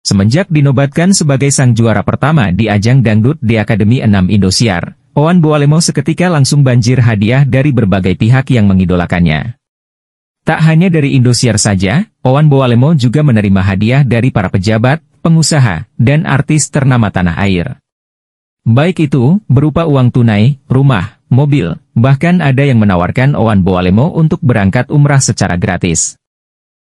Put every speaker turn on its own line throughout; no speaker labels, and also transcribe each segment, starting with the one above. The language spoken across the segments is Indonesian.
Semenjak dinobatkan sebagai sang juara pertama di ajang dangdut di Akademi 6 Indosiar, Owen Boalemo seketika langsung banjir hadiah dari berbagai pihak yang mengidolakannya. Tak hanya dari Indosiar saja, Owen Boalemo juga menerima hadiah dari para pejabat, pengusaha, dan artis ternama tanah air. Baik itu, berupa uang tunai, rumah, mobil, bahkan ada yang menawarkan Owen Boalemo untuk berangkat umrah secara gratis.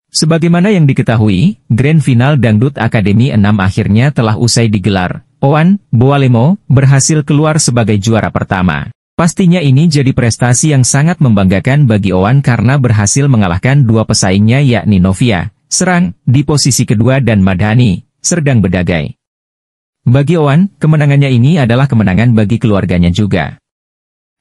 Sebagaimana yang diketahui, Grand Final Dangdut Akademi 6 akhirnya telah usai digelar. Oan, Boalemo, berhasil keluar sebagai juara pertama. Pastinya ini jadi prestasi yang sangat membanggakan bagi Oan karena berhasil mengalahkan dua pesaingnya yakni Novia, Serang, di posisi kedua dan Madhani, Serdang Bedagai. Bagi Oan, kemenangannya ini adalah kemenangan bagi keluarganya juga.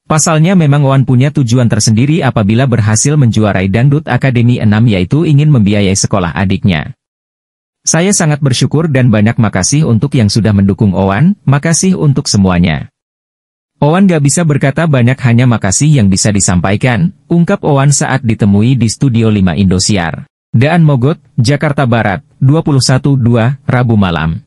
Pasalnya memang Wan punya tujuan tersendiri apabila berhasil menjuarai Dangdut Akademi 6 yaitu ingin membiayai sekolah adiknya. Saya sangat bersyukur dan banyak makasih untuk yang sudah mendukung Owan, makasih untuk semuanya. Owan gak bisa berkata banyak hanya makasih yang bisa disampaikan, ungkap Owan saat ditemui di Studio 5 Indosiar. Daan Mogot, Jakarta Barat, 21.2, Rabu malam.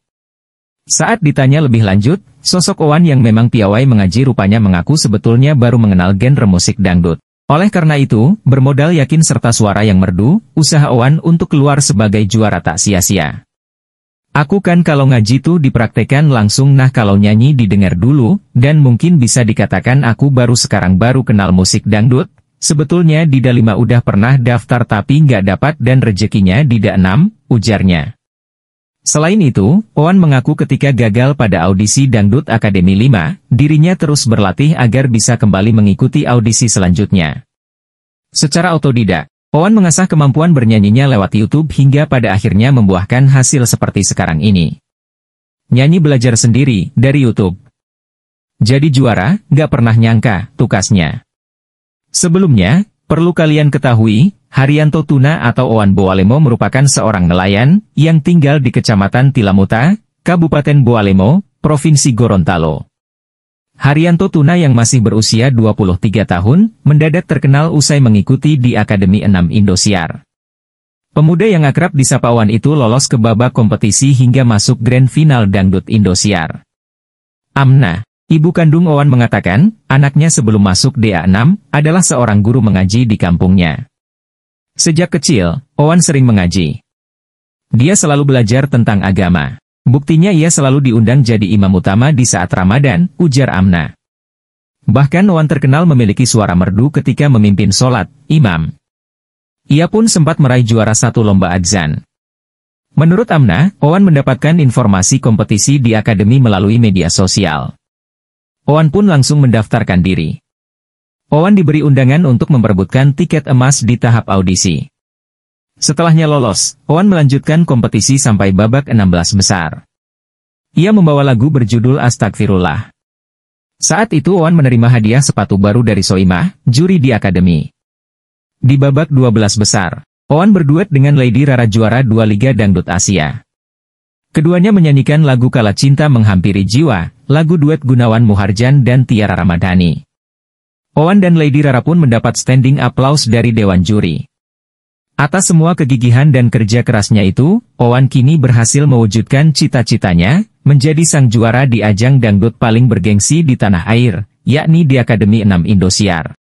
Saat ditanya lebih lanjut, sosok Owan yang memang piawai mengaji rupanya mengaku sebetulnya baru mengenal genre musik dangdut. Oleh karena itu, bermodal yakin serta suara yang merdu, usaha Owan untuk keluar sebagai juara tak sia-sia. Aku kan kalau ngaji tuh dipraktekan langsung nah kalau nyanyi didengar dulu, dan mungkin bisa dikatakan aku baru sekarang baru kenal musik dangdut, sebetulnya Dida 5 udah pernah daftar tapi nggak dapat dan rezekinya Dida 6, ujarnya. Selain itu, Oan mengaku ketika gagal pada audisi Dangdut Akademi 5, dirinya terus berlatih agar bisa kembali mengikuti audisi selanjutnya. Secara otodidak, Oan mengasah kemampuan bernyanyinya lewat YouTube hingga pada akhirnya membuahkan hasil seperti sekarang ini. Nyanyi belajar sendiri, dari YouTube. Jadi juara, gak pernah nyangka, tukasnya. Sebelumnya, perlu kalian ketahui, Haryanto Tuna atau Owan Boalemo merupakan seorang nelayan yang tinggal di Kecamatan Tilamuta, Kabupaten Boalemo, Provinsi Gorontalo. Haryanto Tuna yang masih berusia 23 tahun, mendadak terkenal usai mengikuti di Akademi 6 Indosiar. Pemuda yang akrab di Sapawan itu lolos ke babak kompetisi hingga masuk Grand Final Dangdut Indosiar. Amna, ibu kandung Owan mengatakan, anaknya sebelum masuk DA6, adalah seorang guru mengaji di kampungnya. Sejak kecil, Owan sering mengaji. Dia selalu belajar tentang agama. Buktinya ia selalu diundang jadi imam utama di saat Ramadan, ujar Amna. Bahkan Owan terkenal memiliki suara merdu ketika memimpin sholat, imam. Ia pun sempat meraih juara satu lomba adzan. Menurut Amna, Owan mendapatkan informasi kompetisi di akademi melalui media sosial. Owan pun langsung mendaftarkan diri. Owen diberi undangan untuk memperebutkan tiket emas di tahap audisi. Setelahnya lolos, Owen melanjutkan kompetisi sampai babak 16 besar. Ia membawa lagu berjudul Astagfirullah. Saat itu Owen menerima hadiah sepatu baru dari Soimah, juri di Akademi. Di babak 12 besar, Owen berduet dengan Lady Rara juara dua Liga Dangdut Asia. Keduanya menyanyikan lagu Kala Cinta Menghampiri Jiwa, lagu duet Gunawan Muharjan dan Tiara Ramadhani. Owen dan Lady Rara pun mendapat standing applause dari Dewan Juri. Atas semua kegigihan dan kerja kerasnya itu, Owen kini berhasil mewujudkan cita-citanya, menjadi sang juara di ajang dangdut paling bergengsi di tanah air, yakni di Akademi 6 Indosiar.